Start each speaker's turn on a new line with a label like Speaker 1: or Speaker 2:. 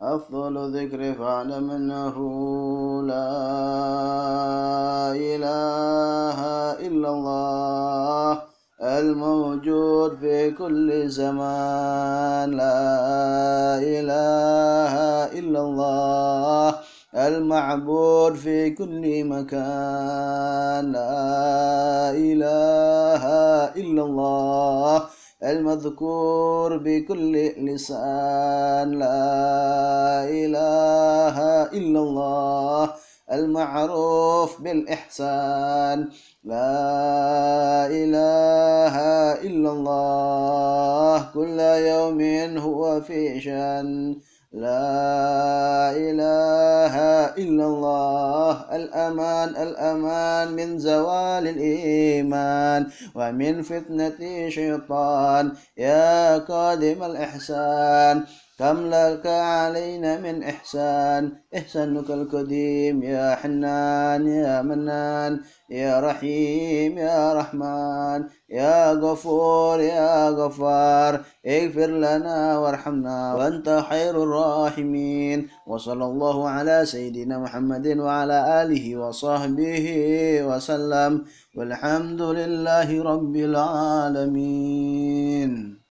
Speaker 1: أفضل ذكر فاعلم أنه لا إله إلا الله الموجود في كل زمان لا إله إلا الله المعبود في كل مكان لا إله إلا الله المذكور بكل لسان لا إله إلا الله المعروف بالإحسان لا إله إلا الله كل يوم هو في شأن لا إله إلا الله الأمان الأمان من زوال الإيمان ومن فتنة شيطان يا قادم الإحسان كم لك علينا من إحسان إحسانك القديم يا حنان يا منان يا رحيم يا رحمن يا غفور يا غفار اغفر لنا وارحمنا وأنت خير الراحمين وصلى الله على سيدنا محمد وعلى آله وصحبه وسلم والحمد لله رب العالمين